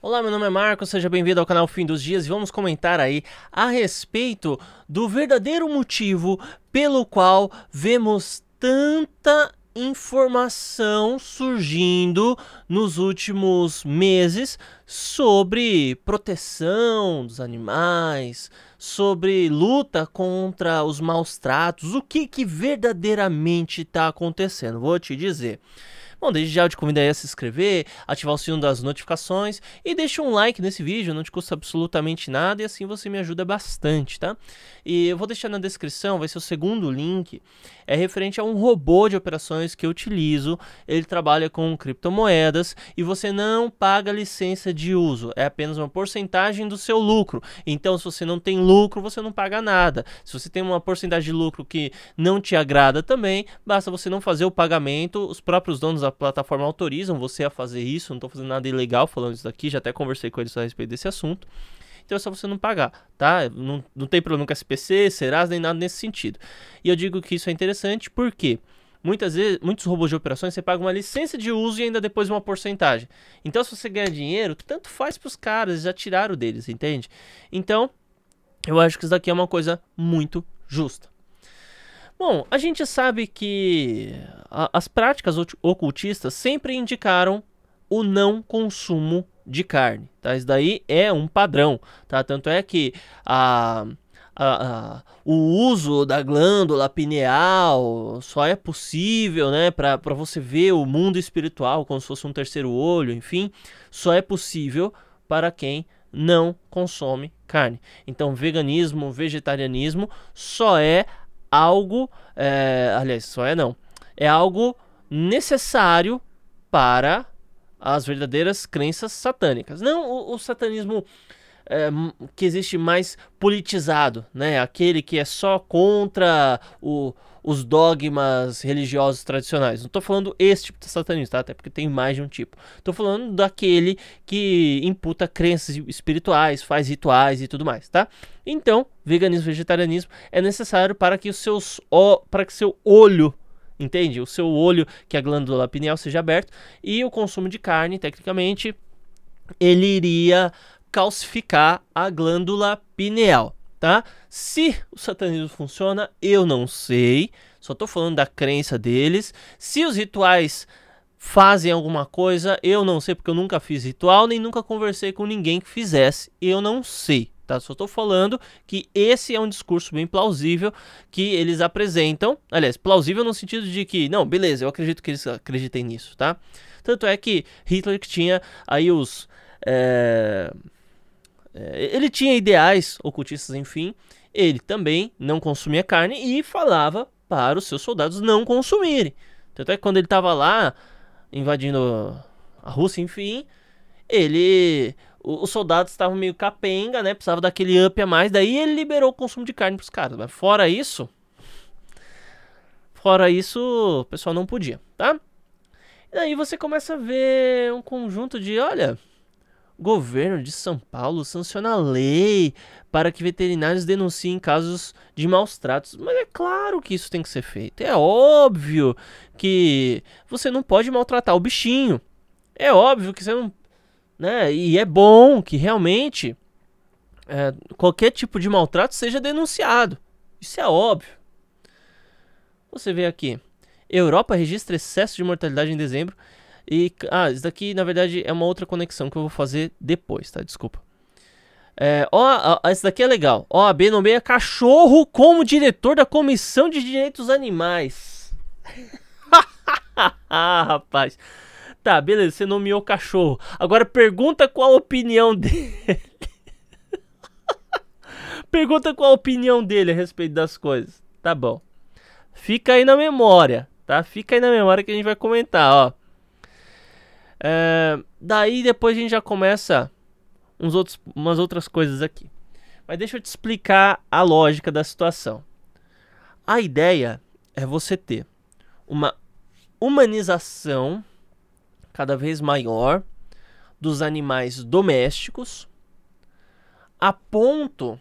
Olá, meu nome é Marco, seja bem-vindo ao canal Fim dos Dias e vamos comentar aí a respeito do verdadeiro motivo pelo qual vemos tanta informação surgindo nos últimos meses sobre proteção dos animais, sobre luta contra os maus tratos, o que que verdadeiramente está acontecendo. Vou te dizer. Bom, desde já eu te convido a se inscrever, ativar o sino das notificações e deixa um like nesse vídeo, não te custa absolutamente nada e assim você me ajuda bastante, tá? E eu vou deixar na descrição, vai ser o segundo link, é referente a um robô de operações que eu utilizo, ele trabalha com criptomoedas e você não paga licença de uso, é apenas uma porcentagem do seu lucro. Então, se você não tem lucro, você não paga nada. Se você tem uma porcentagem de lucro que não te agrada também, basta você não fazer o pagamento, os próprios donos da a plataforma autorizam você a fazer isso, não estou fazendo nada ilegal falando isso daqui, já até conversei com eles a respeito desse assunto. Então é só você não pagar, tá? Não, não tem problema com SPC, Serasa, nem nada nesse sentido. E eu digo que isso é interessante porque muitas vezes, muitos robôs de operações, você paga uma licença de uso e ainda depois uma porcentagem. Então se você ganha dinheiro, tanto faz para os caras, já tiraram deles, entende? Então, eu acho que isso daqui é uma coisa muito justa. Bom, a gente sabe que a, as práticas ocultistas sempre indicaram o não consumo de carne. Tá? Isso daí é um padrão. Tá? Tanto é que a, a, a, o uso da glândula pineal só é possível né, para você ver o mundo espiritual como se fosse um terceiro olho, enfim, só é possível para quem não consome carne. Então, veganismo, vegetarianismo só é algo. É, aliás, só é não. É algo necessário para as verdadeiras crenças satânicas. Não o, o satanismo é, que existe mais politizado, né? Aquele que é só contra o, os dogmas religiosos tradicionais. Não estou falando esse tipo de satanismo, tá? até porque tem mais de um tipo. Estou falando daquele que imputa crenças espirituais, faz rituais e tudo mais, tá? Então, veganismo, vegetarianismo é necessário para que os seus ó, para que seu olho Entende? O seu olho, que é a glândula pineal, seja aberto. E o consumo de carne, tecnicamente, ele iria calcificar a glândula pineal tá? Se o satanismo funciona, eu não sei. Só estou falando da crença deles. Se os rituais fazem alguma coisa, eu não sei porque eu nunca fiz ritual nem nunca conversei com ninguém que fizesse. Eu não sei, tá? Só estou falando que esse é um discurso bem plausível que eles apresentam. Aliás, plausível no sentido de que, não, beleza, eu acredito que eles acreditem nisso, tá? Tanto é que Hitler que tinha aí os é é, ele tinha ideais ocultistas, enfim. Ele também não consumia carne e falava para os seus soldados não consumirem. Tanto é que quando ele estava lá invadindo a Rússia, enfim, ele os soldados estavam meio capenga, né? Precisava daquele up a mais. Daí ele liberou o consumo de carne pros caras. Mas fora isso. Fora isso, o pessoal não podia, tá? E daí você começa a ver um conjunto de, olha governo de São Paulo sanciona a lei para que veterinários denunciem casos de maus tratos. Mas é claro que isso tem que ser feito. É óbvio que você não pode maltratar o bichinho. É óbvio que você não. Né? E é bom que realmente é, qualquer tipo de maltrato seja denunciado. Isso é óbvio. Você vê aqui. Europa registra excesso de mortalidade em dezembro e, ah, isso daqui na verdade é uma outra conexão que eu vou fazer depois, tá? Desculpa. É, ó, ó, esse daqui é legal. B nomeia cachorro como diretor da Comissão de Direitos Animais. ah, rapaz. Tá, beleza, você nomeou cachorro. Agora pergunta qual a opinião dele. pergunta qual a opinião dele a respeito das coisas. Tá bom. Fica aí na memória, tá? Fica aí na memória que a gente vai comentar, ó. É, daí depois a gente já começa uns outros, umas outras coisas aqui. Mas deixa eu te explicar a lógica da situação. A ideia é você ter uma humanização cada vez maior dos animais domésticos a ponto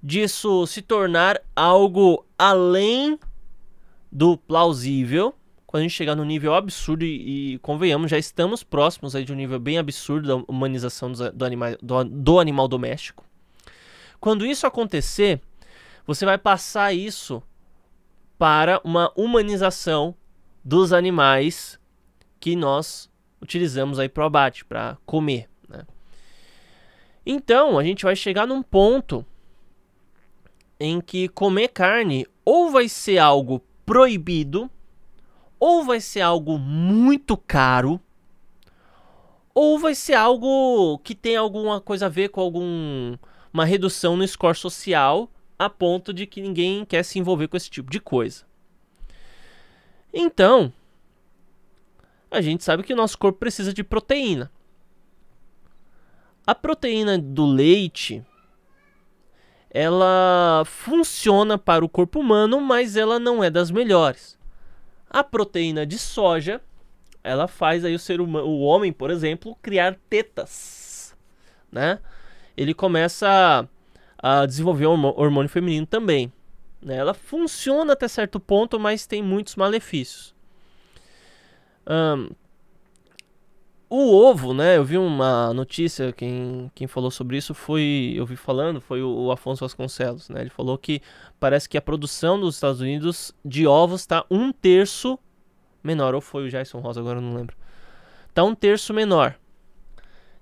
disso se tornar algo além do plausível quando a gente chegar no nível absurdo e, e, convenhamos, já estamos próximos aí de um nível bem absurdo da humanização do, do, anima, do, do animal doméstico. Quando isso acontecer, você vai passar isso para uma humanização dos animais que nós utilizamos aí para o abate, para comer. Né? Então, a gente vai chegar num ponto em que comer carne ou vai ser algo proibido ou vai ser algo muito caro, ou vai ser algo que tem alguma coisa a ver com alguma uma redução no score social a ponto de que ninguém quer se envolver com esse tipo de coisa. Então, a gente sabe que o nosso corpo precisa de proteína. A proteína do leite ela funciona para o corpo humano, mas ela não é das melhores. A proteína de soja, ela faz aí o ser humano, o homem, por exemplo, criar tetas, né? Ele começa a, a desenvolver um hormônio feminino também. Né? Ela funciona até certo ponto, mas tem muitos malefícios. Um, o ovo, né? Eu vi uma notícia, quem, quem falou sobre isso foi, eu vi falando, foi o, o Afonso Vasconcelos, né? Ele falou que parece que a produção dos Estados Unidos de ovos está um terço menor, ou foi o Jason Rosa, agora eu não lembro. Tá um terço menor.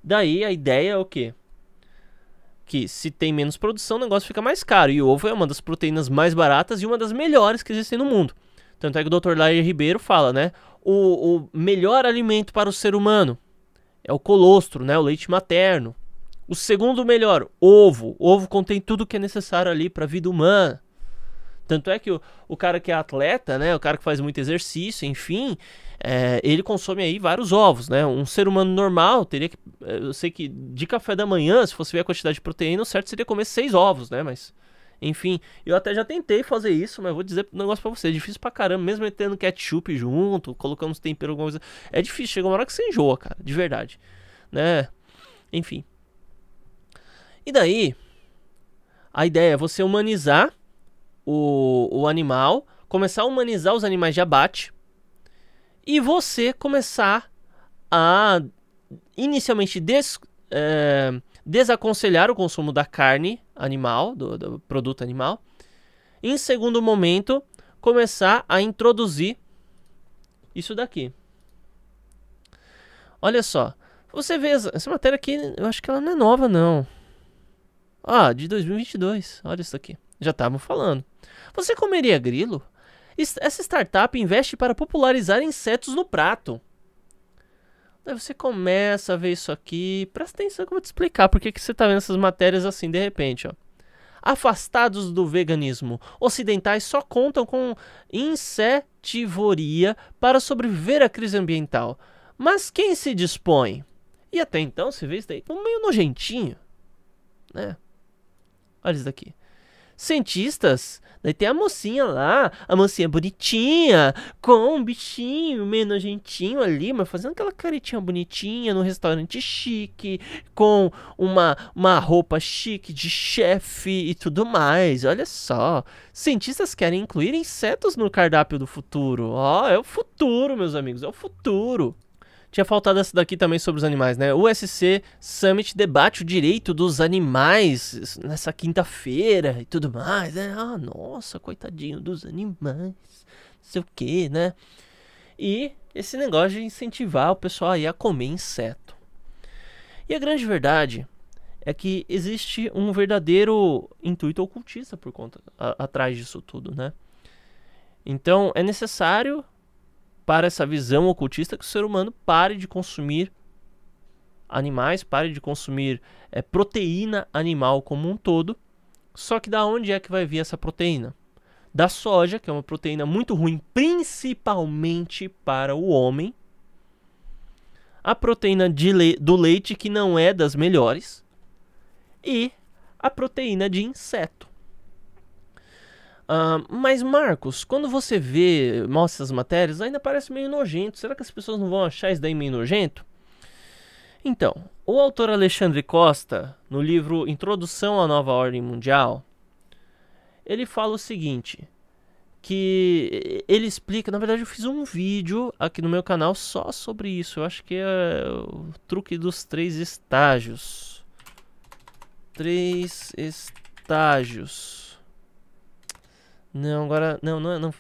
Daí a ideia é o quê? Que se tem menos produção, o negócio fica mais caro. E o ovo é uma das proteínas mais baratas e uma das melhores que existem no mundo. Tanto é que o Dr. Lair Ribeiro fala, né? O, o melhor alimento para o ser humano é o colostro, né, o leite materno. O segundo melhor, ovo. ovo contém tudo que é necessário ali para a vida humana. Tanto é que o, o cara que é atleta, né, o cara que faz muito exercício, enfim, é, ele consome aí vários ovos, né? Um ser humano normal teria que, é, eu sei que de café da manhã, se fosse ver a quantidade de proteína, o certo seria comer seis ovos, né? Mas enfim, eu até já tentei fazer isso, mas vou dizer um negócio pra você. É difícil pra caramba, mesmo metendo ketchup junto, colocando os temperos, alguma coisa. É difícil, chega uma hora que você enjoa, cara, de verdade. Né? Enfim. E daí, a ideia é você humanizar o, o animal, começar a humanizar os animais de abate e você começar a inicialmente des, é, desaconselhar o consumo da carne animal, do, do produto animal. Em segundo momento, começar a introduzir isso daqui. Olha só, você vê essa matéria aqui, eu acho que ela não é nova não. Ah, de 2022. Olha isso aqui. Já estavam falando. Você comeria grilo? Essa startup investe para popularizar insetos no prato você começa a ver isso aqui. Presta atenção que eu vou te explicar por que você está vendo essas matérias assim de repente. Ó. Afastados do veganismo, ocidentais só contam com insetivoria para sobreviver à crise ambiental. Mas quem se dispõe? E até então se vê isso daí um meio nojentinho, né? Olha isso daqui cientistas. Daí tem a mocinha lá, a mocinha bonitinha, com um bichinho meio nojentinho ali, mas fazendo aquela caretinha bonitinha num restaurante chique, com uma, uma roupa chique de chefe e tudo mais. Olha só, cientistas querem incluir insetos no cardápio do futuro. Ó, oh, é o futuro, meus amigos, é o futuro. Tinha faltado essa daqui também sobre os animais, né? O SC Summit debate o direito dos animais nessa quinta-feira e tudo mais, né? Ah, nossa, coitadinho dos animais, não sei o que, né? E esse negócio de incentivar o pessoal aí a comer inseto. E a grande verdade é que existe um verdadeiro intuito ocultista por conta a, atrás disso tudo, né? Então é necessário para essa visão ocultista que o ser humano pare de consumir animais, pare de consumir é, proteína animal como um todo. Só que da onde é que vai vir essa proteína? Da soja, que é uma proteína muito ruim, principalmente para o homem. A proteína le do leite, que não é das melhores. E a proteína de inseto. Ah, mas, Marcos, quando você vê, mostra essas matérias, ainda parece meio nojento. Será que as pessoas não vão achar isso daí meio nojento? Então, o autor Alexandre Costa, no livro Introdução à Nova Ordem Mundial, ele fala o seguinte: que ele explica. Na verdade, eu fiz um vídeo aqui no meu canal só sobre isso. Eu acho que é o truque dos três estágios. Três estágios não, agora. Não, não, é, não.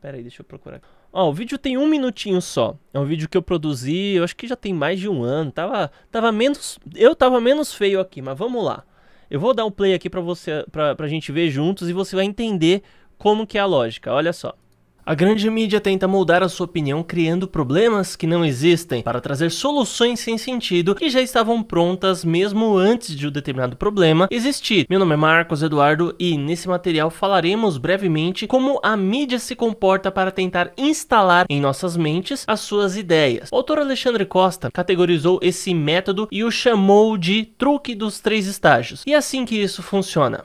Pera aí, deixa eu procurar. Ó, o vídeo tem um minutinho só. É um vídeo que eu produzi, eu acho que já tem mais de um ano. Tava, tava menos. Eu tava menos feio aqui, mas vamos lá. Eu vou dar um play aqui pra você, pra, pra gente ver juntos e você vai entender como que é a lógica. Olha só. A grande mídia tenta moldar a sua opinião criando problemas que não existem para trazer soluções sem sentido que já estavam prontas mesmo antes de o um determinado problema existir. Meu nome é Marcos Eduardo e nesse material falaremos brevemente como a mídia se comporta para tentar instalar em nossas mentes as suas ideias. O autor Alexandre Costa categorizou esse método e o chamou de truque dos três estágios. E é assim que isso funciona.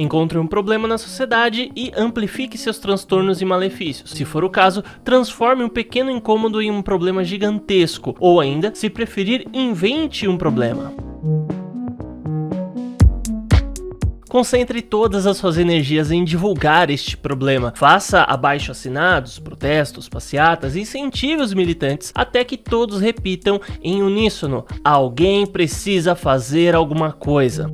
Encontre um problema na sociedade e amplifique seus transtornos e malefícios. Se for o caso, transforme um pequeno incômodo em um problema gigantesco, ou ainda, se preferir, invente um problema. Concentre todas as suas energias em divulgar este problema. Faça abaixo assinados, protestos, passeatas e incentive os militantes até que todos repitam em uníssono: alguém precisa fazer alguma coisa.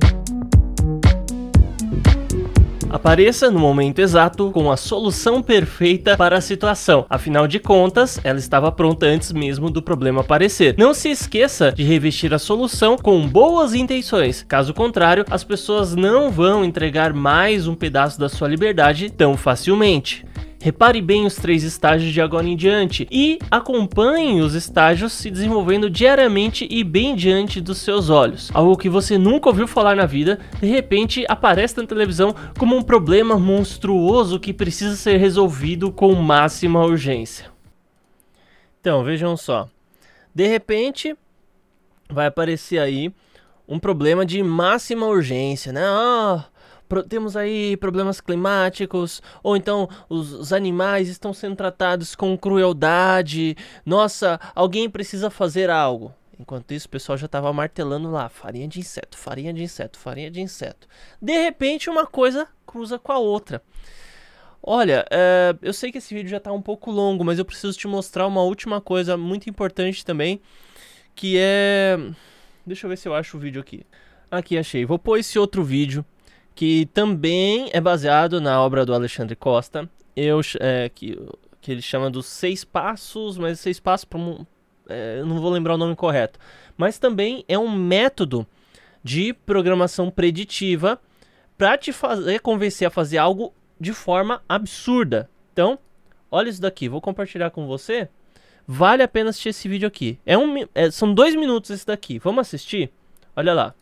Apareça no momento exato com a solução perfeita para a situação. Afinal de contas, ela estava pronta antes mesmo do problema aparecer. Não se esqueça de revestir a solução com boas intenções. Caso contrário, as pessoas não vão entregar mais um pedaço da sua liberdade tão facilmente. Repare bem os três estágios de agora em diante e acompanhe os estágios se desenvolvendo diariamente e bem diante dos seus olhos. Algo que você nunca ouviu falar na vida, de repente aparece na televisão como um problema monstruoso que precisa ser resolvido com máxima urgência. Então, vejam só. De repente, vai aparecer aí um problema de máxima urgência, né? Ah, oh, temos aí problemas climáticos, ou então os, os animais estão sendo tratados com crueldade. Nossa, alguém precisa fazer algo. Enquanto isso, o pessoal já estava martelando lá: farinha de inseto, farinha de inseto, farinha de inseto. De repente, uma coisa cruza com a outra. Olha, é, eu sei que esse vídeo já está um pouco longo, mas eu preciso te mostrar uma última coisa muito importante também, que é... Deixa eu ver se eu acho o vídeo aqui. Aqui, achei. Vou pôr esse outro vídeo que também é baseado na obra do Alexandre Costa, eu, é, que, que ele chama dos Seis Passos, mas Seis Passos, pra, é, não vou lembrar o nome correto, mas também é um método de programação preditiva para te fazer convencer a fazer algo de forma absurda. Então, olha isso daqui, vou compartilhar com você. Vale a pena assistir esse vídeo aqui. É um, é, são dois minutos esse daqui. Vamos assistir? Olha lá.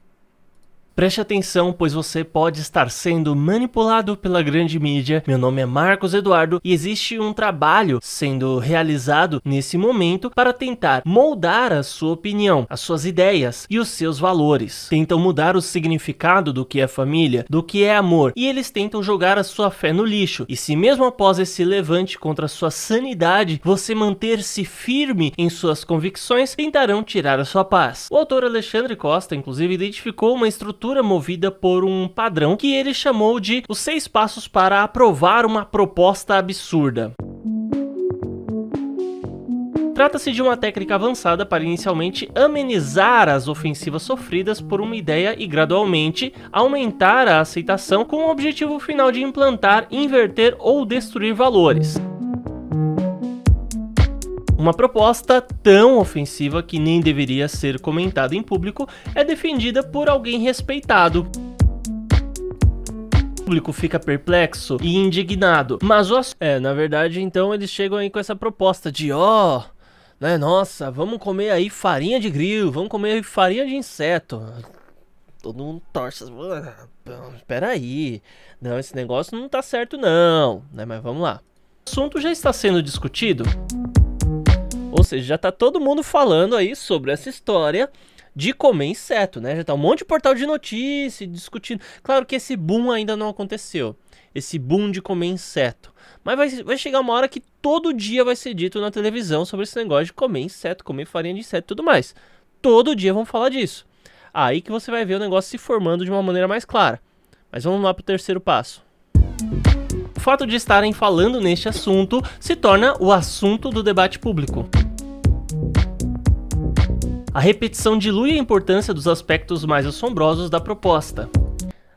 Preste atenção, pois você pode estar sendo manipulado pela grande mídia. Meu nome é Marcos Eduardo e existe um trabalho sendo realizado nesse momento para tentar moldar a sua opinião, as suas ideias e os seus valores. Tentam mudar o significado do que é família, do que é amor, e eles tentam jogar a sua fé no lixo. E se mesmo após esse levante contra a sua sanidade, você manter-se firme em suas convicções, tentarão tirar a sua paz. O autor Alexandre Costa, inclusive, identificou uma estrutura estrutura movida por um padrão que ele chamou de os seis passos para aprovar uma proposta absurda. Trata-se de uma técnica avançada para inicialmente amenizar as ofensivas sofridas por uma ideia e gradualmente aumentar a aceitação com o objetivo final de implantar, inverter ou destruir valores. Uma proposta tão ofensiva que nem deveria ser comentada em público é defendida por alguém respeitado. O público fica perplexo e indignado. Mas o é, na verdade, então eles chegam aí com essa proposta de ó, oh, né, nossa, vamos comer aí farinha de grilo, vamos comer farinha de inseto. Todo mundo torce, espera assim, ah, aí. Não, esse negócio não tá certo não, né? Mas vamos lá. O assunto já está sendo discutido. Ou seja, já tá todo mundo falando aí sobre essa história de comer inseto, né? Já tá um monte de portal de notícia discutindo. Claro que esse boom ainda não aconteceu. Esse boom de comer inseto. Mas vai, vai chegar uma hora que todo dia vai ser dito na televisão sobre esse negócio de comer inseto, comer farinha de inseto e tudo mais. Todo dia vão falar disso. Aí que você vai ver o negócio se formando de uma maneira mais clara. Mas vamos lá pro terceiro passo. O fato de estarem falando neste assunto se torna o assunto do debate público. A repetição dilui a importância dos aspectos mais assombrosos da proposta.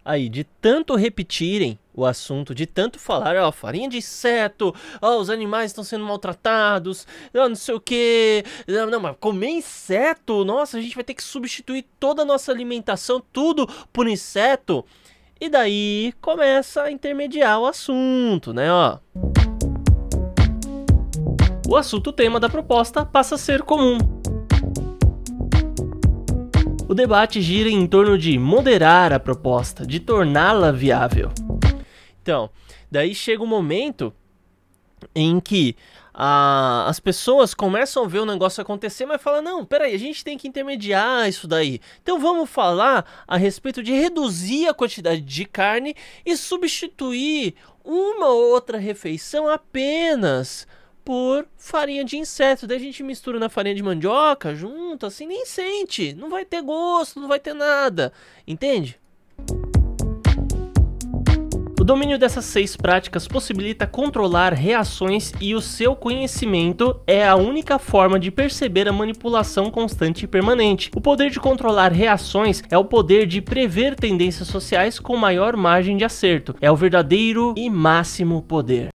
Aí, de tanto repetirem o assunto, de tanto falar, ó, farinha de inseto, ó, os animais estão sendo maltratados, ó, não sei o que, não, não, mas comer inseto, nossa, a gente vai ter que substituir toda a nossa alimentação, tudo por inseto. E daí começa a intermediar o assunto, né, ó. O assunto tema da proposta passa a ser comum, o debate gira em torno de moderar a proposta, de torná-la viável. Então, daí chega o um momento em que a, as pessoas começam a ver o negócio acontecer, mas falam: não, peraí, a gente tem que intermediar isso daí. Então vamos falar a respeito de reduzir a quantidade de carne e substituir uma ou outra refeição apenas por farinha de inseto. Daí a gente mistura na farinha de mandioca junto, assim, nem sente. Não vai ter gosto, não vai ter nada. Entende? O domínio dessas seis práticas possibilita controlar reações e o seu conhecimento é a única forma de perceber a manipulação constante e permanente. O poder de controlar reações é o poder de prever tendências sociais com maior margem de acerto. É o verdadeiro e máximo poder.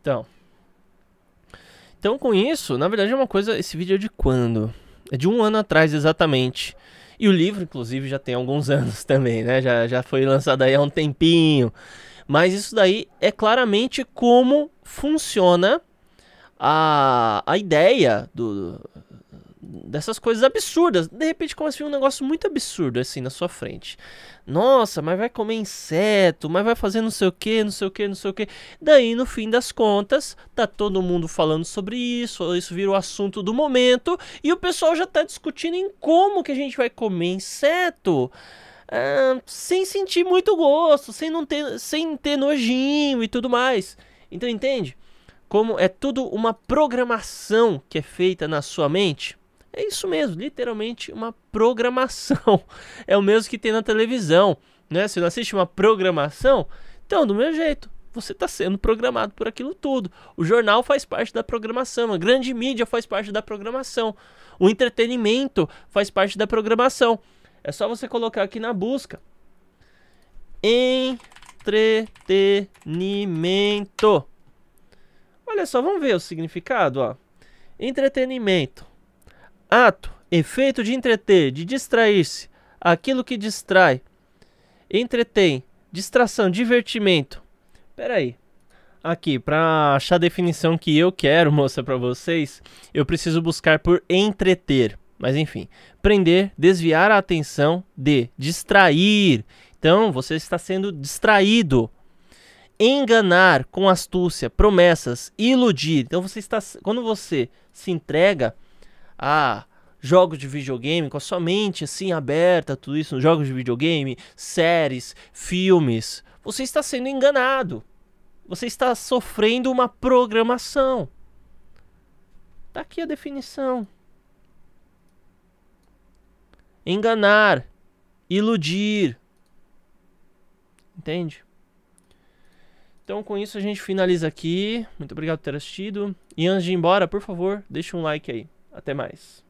Então, então, com isso, na verdade é uma coisa. Esse vídeo é de quando? É de um ano atrás exatamente. E o livro, inclusive, já tem alguns anos também, né? Já, já foi lançado aí há um tempinho. Mas isso daí é claramente como funciona a, a ideia do, dessas coisas absurdas. De repente começa a vir um negócio muito absurdo assim na sua frente. Nossa, mas vai comer inseto, mas vai fazer não sei o que, não sei o que, não sei o que. Daí, no fim das contas, tá todo mundo falando sobre isso, isso vira o assunto do momento, e o pessoal já tá discutindo em como que a gente vai comer inseto. Ah, sem sentir muito gosto, sem não ter, sem ter nojinho e tudo mais. Então entende? Como é tudo uma programação que é feita na sua mente. É isso mesmo, literalmente uma programação. É o mesmo que tem na televisão, né? Você não assiste uma programação? Então, do meu jeito, você está sendo programado por aquilo tudo. O jornal faz parte da programação, a grande mídia faz parte da programação, o entretenimento faz parte da programação. É só você colocar aqui na busca entretenimento. Olha só, vamos ver o significado, ó. Entretenimento Ato, efeito de entreter, de distrair-se, aquilo que distrai, entretém, distração, divertimento. Pera aí. Aqui, para achar a definição que eu quero mostrar para vocês, eu preciso buscar por entreter. Mas enfim, prender, desviar a atenção de, distrair. Então, você está sendo distraído. Enganar com astúcia, promessas, iludir. Então, você está quando você se entrega, a jogos de videogame, com a sua mente assim aberta, tudo isso, jogos de videogame, séries, filmes, você está sendo enganado. Você está sofrendo uma programação. Tá aqui a definição. Enganar, iludir. Entende? Então, com isso, a gente finaliza aqui. Muito obrigado por ter assistido. E antes de ir embora, por favor, deixa um like aí. Até mais.